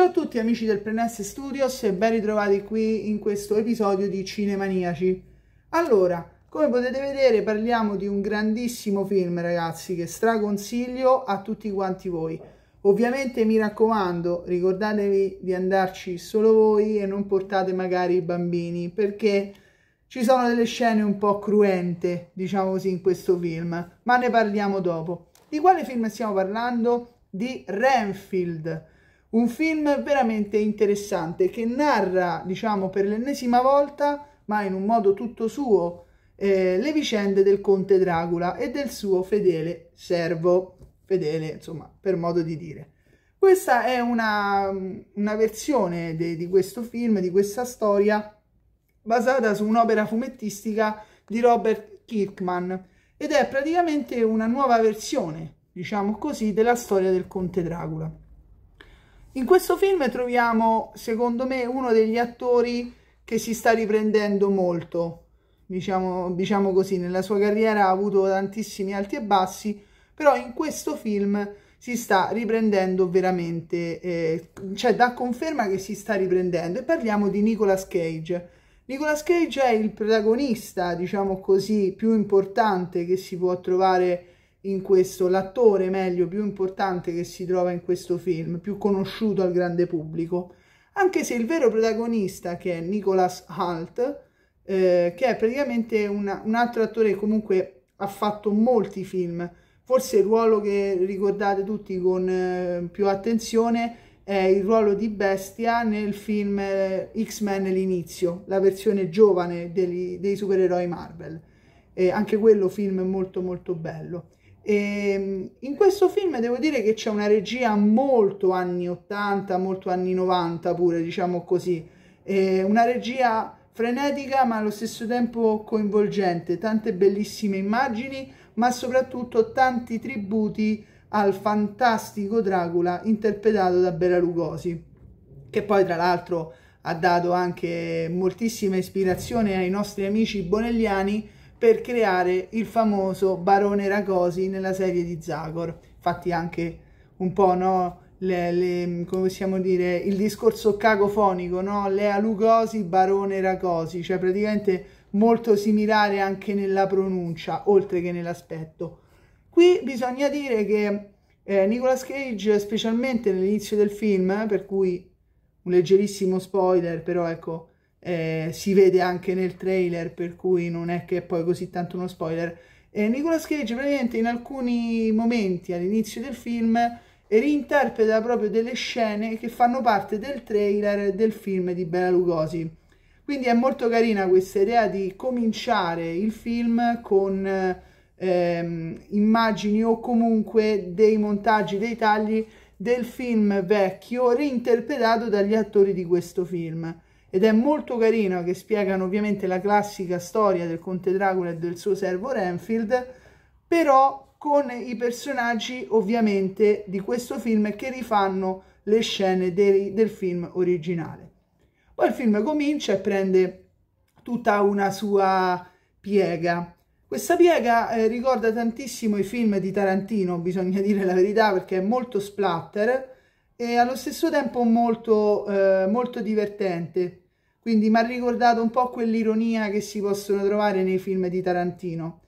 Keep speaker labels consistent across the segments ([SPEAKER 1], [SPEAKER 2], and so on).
[SPEAKER 1] Ciao a tutti amici del Prenesse Studios e ben ritrovati qui in questo episodio di Cinemaniaci. Allora, come potete vedere parliamo di un grandissimo film ragazzi che straconsiglio a tutti quanti voi. Ovviamente mi raccomando, ricordatevi di andarci solo voi e non portate magari i bambini perché ci sono delle scene un po' cruente, diciamo così, in questo film, ma ne parliamo dopo. Di quale film stiamo parlando? Di Renfield un film veramente interessante che narra, diciamo, per l'ennesima volta, ma in un modo tutto suo, eh, le vicende del conte Dracula e del suo fedele servo, fedele, insomma, per modo di dire. Questa è una, una versione de, di questo film, di questa storia, basata su un'opera fumettistica di Robert Kirkman ed è praticamente una nuova versione, diciamo così, della storia del conte Dracula. In questo film troviamo, secondo me, uno degli attori che si sta riprendendo molto, diciamo, diciamo così, nella sua carriera ha avuto tantissimi alti e bassi, però in questo film si sta riprendendo veramente, eh, cioè da conferma che si sta riprendendo e parliamo di Nicolas Cage. Nicolas Cage è il protagonista, diciamo così, più importante che si può trovare in questo, l'attore meglio più importante che si trova in questo film, più conosciuto al grande pubblico, anche se il vero protagonista che è Nicholas Halt, eh, che è praticamente una, un altro attore che comunque ha fatto molti film, forse il ruolo che ricordate tutti con eh, più attenzione è il ruolo di Bestia nel film eh, X-Men l'inizio, la versione giovane degli, dei supereroi Marvel. E anche quello film molto molto bello. E ehm, in questo film devo dire che c'è una regia molto anni 80, molto anni 90 pure, diciamo così, e una regia frenetica ma allo stesso tempo coinvolgente, tante bellissime immagini, ma soprattutto tanti tributi al fantastico Dracula interpretato da Bela Lugosi, che poi tra l'altro ha dato anche moltissima ispirazione ai nostri amici bonelliani per creare il famoso barone Racosi nella serie di Zagor. Infatti anche un po', no, le, le, come possiamo dire, il discorso cacofonico, no? Lea Lugosi, barone Racosi, cioè praticamente molto similare anche nella pronuncia, oltre che nell'aspetto. Qui bisogna dire che eh, Nicolas Cage, specialmente nell'inizio del film, per cui un leggerissimo spoiler, però ecco, eh, si vede anche nel trailer, per cui non è che è poi così tanto uno spoiler. Eh, Nicolas Cage praticamente in alcuni momenti all'inizio del film reinterpreta proprio delle scene che fanno parte del trailer del film di Bela Lugosi. Quindi è molto carina questa idea di cominciare il film con ehm, immagini o comunque dei montaggi, dei tagli del film vecchio reinterpretato dagli attori di questo film ed è molto carina che spiegano ovviamente la classica storia del conte Dracula e del suo servo Renfield, però con i personaggi ovviamente di questo film che rifanno le scene dei, del film originale. Poi il film comincia e prende tutta una sua piega. Questa piega eh, ricorda tantissimo i film di Tarantino, bisogna dire la verità, perché è molto splatter, e allo stesso tempo molto, eh, molto divertente. Quindi mi ha ricordato un po' quell'ironia che si possono trovare nei film di Tarantino.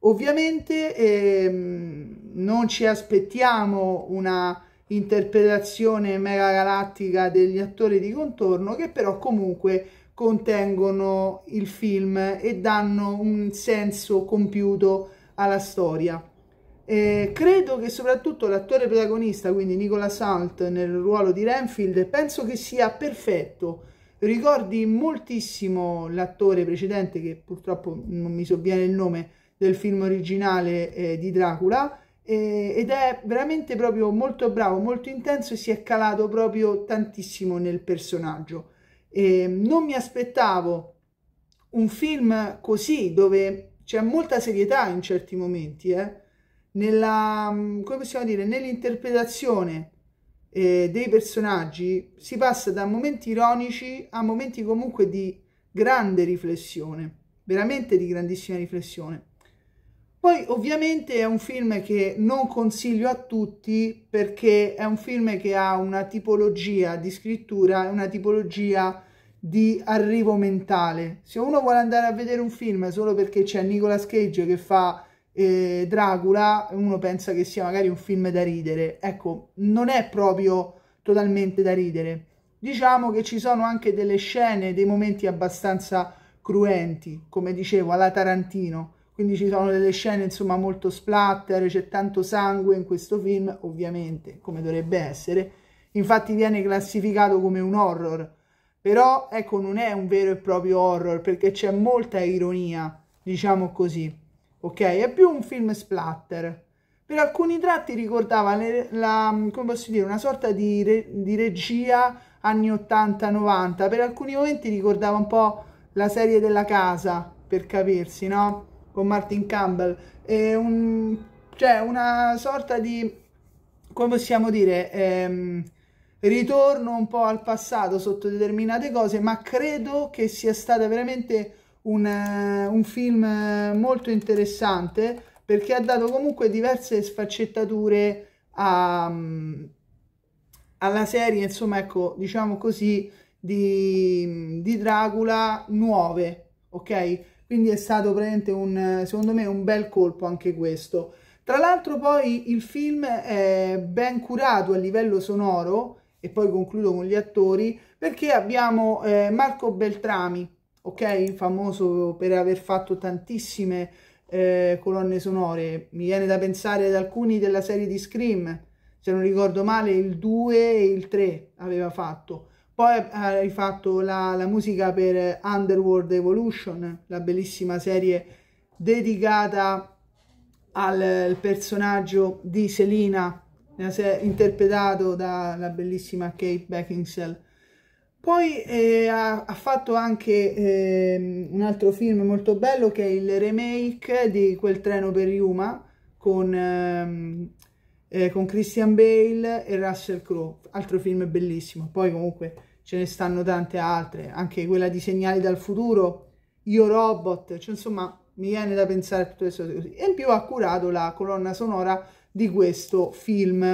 [SPEAKER 1] Ovviamente ehm, non ci aspettiamo una interpretazione mega galattica degli attori di contorno che però comunque contengono il film e danno un senso compiuto alla storia. Eh, credo che soprattutto l'attore protagonista, quindi Nicola Salt nel ruolo di Renfield, penso che sia perfetto. Ricordi moltissimo l'attore precedente, che purtroppo non mi sovviene il nome, del film originale eh, di Dracula, eh, ed è veramente proprio molto bravo, molto intenso e si è calato proprio tantissimo nel personaggio. non mi aspettavo un film così, dove c'è molta serietà in certi momenti, eh nella, mm, come possiamo dire, nell'interpretazione eh, dei personaggi si passa da momenti ironici a momenti comunque di grande riflessione, veramente di grandissima riflessione. Poi ovviamente è un film che non consiglio a tutti perché è un film che ha una tipologia di scrittura e una tipologia di arrivo mentale. Se uno vuole andare a vedere un film solo perché c'è Nicolas Cage che fa eh, Dracula uno pensa che sia magari un film da ridere. Ecco, non è proprio totalmente da ridere. Diciamo che ci sono anche delle scene, dei momenti abbastanza cruenti, come dicevo, alla Tarantino. Quindi ci sono delle scene, insomma, molto splatter, c'è tanto sangue in questo film, ovviamente, come dovrebbe essere. Infatti viene classificato come un horror. Però, ecco, non è un vero e proprio horror, perché c'è molta ironia, diciamo così ok? È più un film splatter. Per alcuni tratti ricordava le, la, dire, una sorta di, re, di regia anni 80-90, per alcuni momenti ricordava un po' la serie della casa, per capirsi, no? Con Martin Campbell. E un, cioè una sorta di, come possiamo dire, ehm, ritorno un po' al passato sotto determinate cose, ma credo che sia stata veramente un, eh, un film eh, molto interessante perché ha dato comunque diverse sfaccettature a, mm, alla serie, insomma, ecco, diciamo così, di, di Dracula nuove, ok? Quindi è stato veramente un, secondo me, un bel colpo anche questo. Tra l'altro poi il film è ben curato a livello sonoro, e poi concludo con gli attori, perché abbiamo eh, Marco Beltrami, ok? Famoso per aver fatto tantissime eh, colonne sonore. Mi viene da pensare ad alcuni della serie di Scream, se non ricordo male il 2 e il 3 aveva fatto. Poi eh, hai fatto la, la musica per Underworld Evolution, la bellissima serie dedicata al personaggio di Selina interpretato dalla bellissima Kate Beckinsale poi eh, ha, ha, fatto anche eh, un altro film molto bello che è il remake di Quel treno per Yuma con, ehm, eh, con Christian Bale e Russell Crowe, altro film bellissimo. Poi comunque ce ne stanno tante altre, anche quella di Segnali dal futuro, Io Robot, cioè, insomma mi viene da pensare a tutte queste cose così. E in più ha curato la colonna sonora di questo film.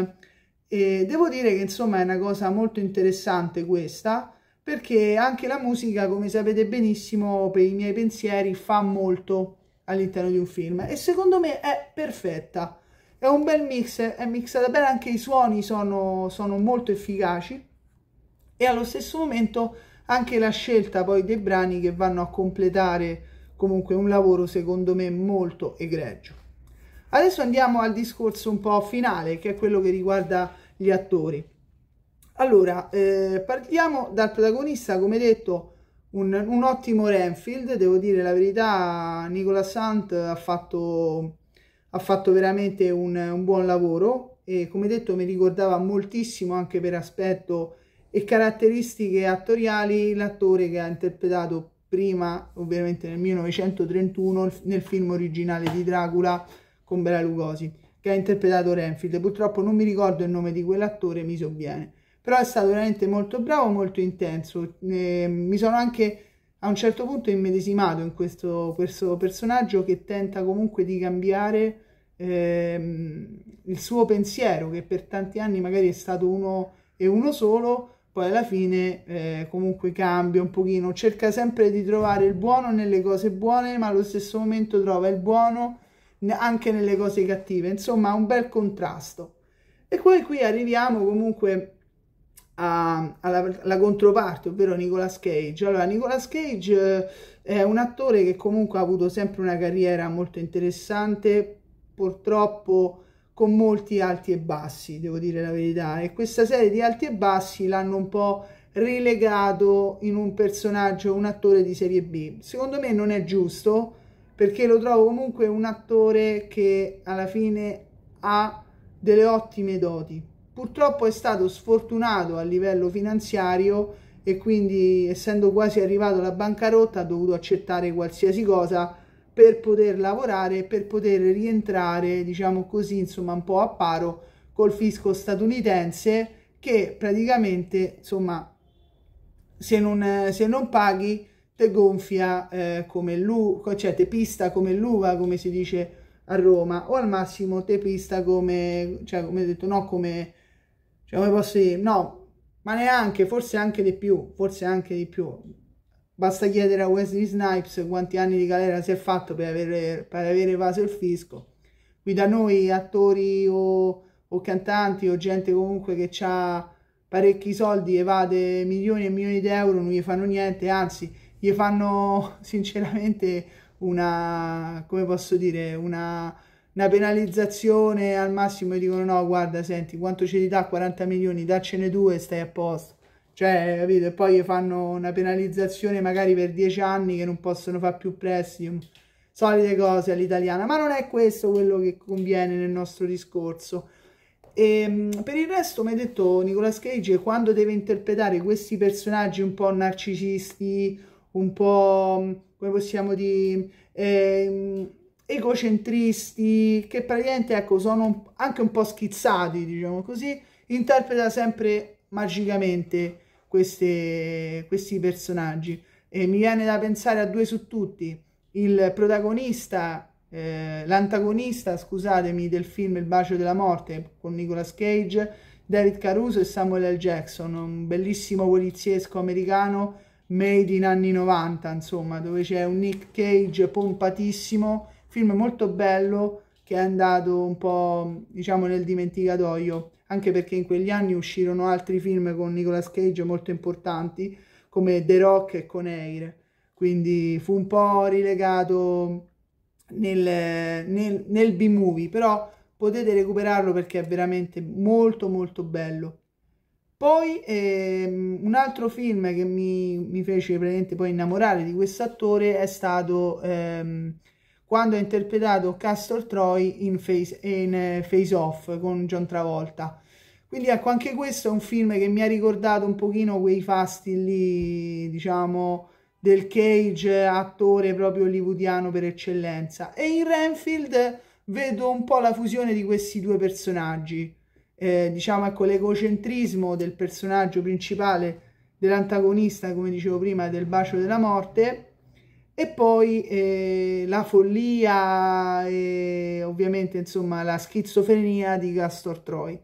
[SPEAKER 1] E devo dire che insomma è una cosa molto interessante questa, perché anche la musica, come sapete benissimo, per i miei pensieri fa molto all'interno di un film e secondo me è perfetta. È un bel mix, è mixata bene, anche i suoni sono, sono molto efficaci e allo stesso momento anche la scelta poi dei brani che vanno a completare comunque un lavoro secondo me molto egregio. Adesso andiamo al discorso un po' finale che è quello che riguarda gli attori. Allora, eh, partiamo dal protagonista, come detto, un, un, ottimo Renfield, devo dire la verità, Nicola Sant ha fatto, ha fatto veramente un, un, buon lavoro e come detto mi ricordava moltissimo anche per aspetto e caratteristiche attoriali l'attore che ha interpretato prima, ovviamente nel 1931, nel film originale di Dracula con Bela Lugosi, che ha interpretato Renfield. Purtroppo non mi ricordo il nome di quell'attore, mi sovviene però è stato veramente molto bravo, molto intenso. Eh, mi sono anche a un certo punto immedesimato in questo, questo personaggio che tenta comunque di cambiare ehm, il suo pensiero, che per tanti anni magari è stato uno e uno solo, poi alla fine eh, comunque cambia un pochino, cerca sempre di trovare il buono nelle cose buone, ma allo stesso momento trova il buono anche nelle cose cattive, insomma un bel contrasto. E poi qui arriviamo comunque alla, alla, controparte, ovvero Nicolas Cage. Allora, Nicolas Cage eh, è un attore che comunque ha avuto sempre una carriera molto interessante, purtroppo con molti alti e bassi, devo dire la verità, e questa serie di alti e bassi l'hanno un po' rilegato in un personaggio, un attore di serie B. Secondo me non è giusto, perché lo trovo comunque un attore che alla fine ha delle ottime doti purtroppo è stato sfortunato a livello finanziario e quindi essendo quasi arrivato alla bancarotta ha dovuto accettare qualsiasi cosa per poter lavorare e per poter rientrare diciamo così insomma un po' a paro col fisco statunitense che praticamente insomma se non, se non paghi te gonfia eh, come l'uva cioè te pista come l'uva come si dice a Roma o al massimo te pista come cioè come detto no come cioè, come posso dire? No, ma neanche, forse anche di più, forse anche di più. Basta chiedere a Wesley Snipes quanti anni di galera si è fatto per avere, per aver evaso il fisco. Qui da noi attori o, o cantanti o gente comunque che ha parecchi soldi, evade milioni e milioni di euro, non gli fanno niente, anzi gli fanno sinceramente una, come posso dire, una, una penalizzazione al massimo e dicono no guarda senti quanto ce li dà 40 milioni daccene due e stai a posto cioè capito e poi fanno una penalizzazione magari per 10 anni che non possono fare più prestiti solite cose all'italiana ma non è questo quello che conviene nel nostro discorso e, ehm, per il resto mi ha detto Nicolas Cage quando deve interpretare questi personaggi un po' narcisisti un po' come possiamo dire eh, egocentristi, che praticamente ecco, sono anche un po' schizzati, diciamo così, interpreta sempre magicamente queste, questi personaggi. E mi viene da pensare a due su tutti, il protagonista, eh, l'antagonista, scusatemi, del film Il bacio della morte con Nicolas Cage, David Caruso e Samuel L. Jackson, un bellissimo poliziesco americano made in anni 90, insomma, dove c'è un Nick Cage pompatissimo Film molto bello che è andato un po', diciamo, nel dimenticatoio, anche perché in quegli anni uscirono altri film con Nicolas Cage molto importanti, come The Rock e Con Air. Quindi fu un po' rilegato nel, nel, nel B-movie, però potete recuperarlo perché è veramente molto molto bello. Poi ehm, un altro film che mi, mi fece poi innamorare di questo attore è stato ehm, quando ha interpretato Castor Troy in Face, in eh, face Off con John Travolta. Quindi ecco, anche questo è un film che mi ha ricordato un pochino quei fasti lì, diciamo, del Cage, attore proprio hollywoodiano per eccellenza. E in Renfield vedo un po' la fusione di questi due personaggi. Eh, diciamo, ecco, l'egocentrismo del personaggio principale, dell'antagonista, come dicevo prima, del bacio della morte, e poi eh, la follia e eh, ovviamente insomma la schizofrenia di Castor Troy.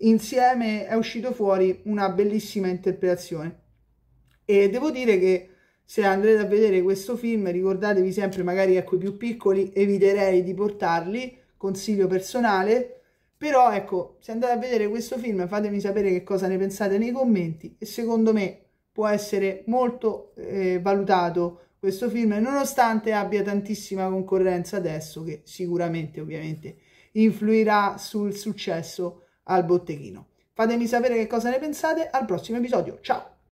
[SPEAKER 1] Insieme è uscito fuori una bellissima interpretazione. E devo dire che se andrete a vedere questo film, ricordatevi sempre, magari ecco i più piccoli, eviterei di portarli, consiglio personale, però ecco, se andate a vedere questo film fatemi sapere che cosa ne pensate nei commenti e secondo me può essere molto eh, valutato questo film nonostante abbia tantissima concorrenza adesso che sicuramente ovviamente influirà sul successo al botteghino fatemi sapere che cosa ne pensate al prossimo episodio ciao